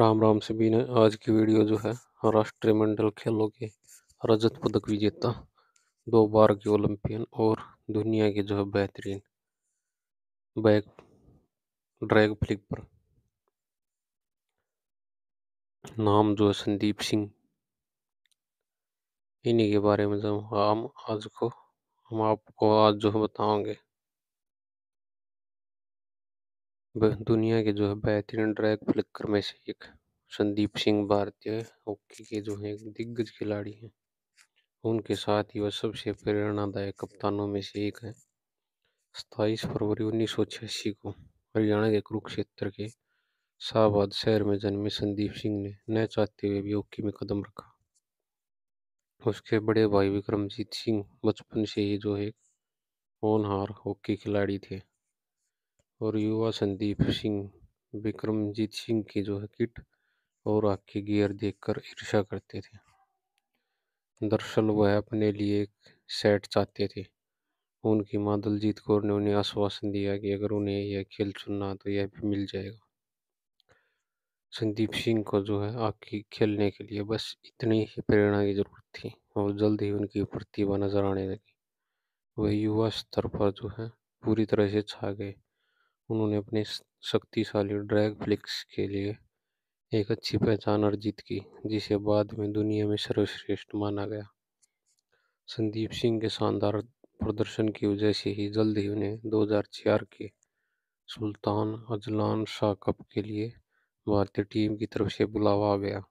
राम राम सभी ने आज की वीडियो जो है राष्ट्रीय मंडल खेलों के रजत पदक विजेता दो बार के ओलंपियन और दुनिया के जो है बेहतरीन बैक ड्रैग फ्लिक पर नाम जो है संदीप सिंह इन्हीं के बारे में जो हम आज को हम आपको आज जो है बताओगे वह दुनिया के जो है बेहतरीन ट्रैक फ्लिकर में से एक संदीप सिंह भारतीय हॉकी के जो है दिग्गज खिलाड़ी हैं उनके साथ ही वह सबसे प्रेरणादायक कप्तानों में से एक है सताईस फरवरी उन्नीस सौ छियासी को हरियाणा के कुरुक्षेत्र के शाहबाद शहर में जन्मे संदीप सिंह ने न चाहते हुए भी हॉकी में कदम रखा उसके बड़े भाई विक्रमजीत सिंह बचपन से ही जो है होनहार हॉकी खिलाड़ी थे और युवा संदीप सिंह विक्रमजीत सिंह की जो है किट और आपकी गियर देखकर ईर्षा करते थे दरअसल वह अपने लिए एक सेट चाहते थे उनकी माँ दलजीत कौर ने उन्हें आश्वासन दिया कि अगर उन्हें यह खेल चुनना तो यह भी मिल जाएगा संदीप सिंह को जो है हॉकी खेलने के लिए बस इतनी ही प्रेरणा की ज़रूरत थी और जल्द ही उनकी प्रतिभा नजर आने लगी वह युवा स्तर पर जो है पूरी तरह से छा गए उन्होंने अपने शक्तिशाली ड्रैग फ्लिक्स के लिए एक अच्छी पहचान अर्जित की जिसे बाद में दुनिया में सर्वश्रेष्ठ माना गया संदीप सिंह के शानदार प्रदर्शन की वजह से ही जल्द ही उन्हें 2004 के सुल्तान अजलान शाह कप के लिए भारतीय टीम की तरफ से बुलावा आ गया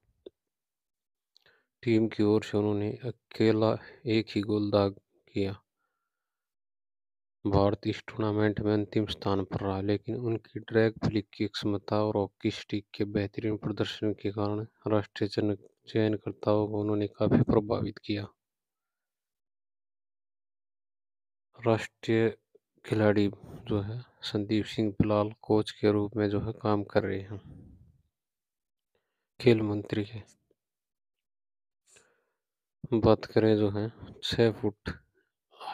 टीम की ओर से उन्होंने अकेला एक ही गोल दाग किया भारत इस टूर्नामेंट में अंतिम स्थान पर रहा लेकिन उनकी ड्रैग फ्लिक की क्षमता और हॉकी स्टिक के बेहतरीन प्रदर्शन के कारण राष्ट्रीय चयन चयनकर्ताओं को उन्होंने काफ़ी प्रभावित किया राष्ट्रीय खिलाड़ी जो है संदीप सिंह बिलाल कोच के रूप में जो है काम कर रहे हैं खेल मंत्री है बात करें जो है छ फुट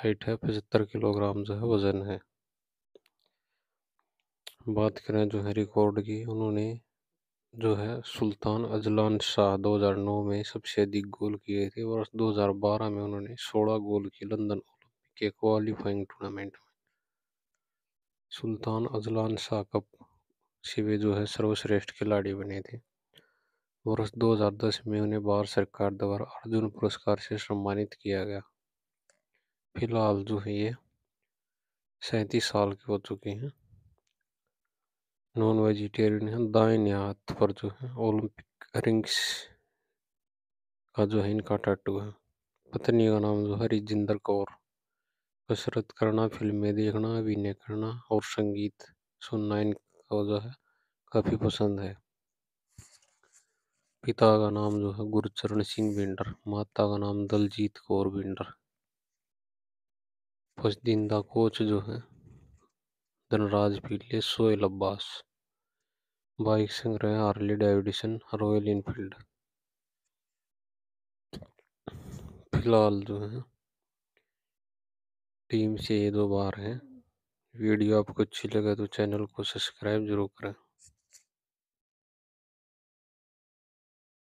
हाइट है पचहत्तर किलोग्राम जो है वज़न है बात करें जो है रिकॉर्ड की उन्होंने जो है सुल्तान अजलान शाह 2009 में सबसे अधिक गोल किए थे और 2012 में उन्होंने 16 गोल किए लंदन ओलंपिक के क्वालिफाइंग टूर्नामेंट में सुल्तान अजलान शाह कप से जो है सर्वश्रेष्ठ खिलाड़ी बने थे वर्ष 2010 में उन्हें भारत सरकार द्वारा अर्जुन पुरस्कार से सम्मानित किया गया फ़िलहाल जो है ये सैंतीस साल की हो चुकी हैं नॉन वेजिटेरियन है दाहिने हाथ पर जो है ओलंपिक रिंग्स का जो है इनका टाटू है पत्नी का नाम जो है रिजिंदर कौर कसरत करना फिल्में देखना अभिनय करना और संगीत सुनना इनका जो है काफ़ी पसंद है पिता का नाम जो है गुरचरण सिंह बिंडर माता का नाम दलजीत कौर बिंडर पसंदीदा कोच जो हैं धनराज पीले सोहेल अब्बास बाइक संग्रह हार्ली डेविडसन रॉयल इनफील्ड फिलहाल जो है टीम से ये दो बार हैं वीडियो आपको अच्छी लगे तो चैनल को सब्सक्राइब जरूर करें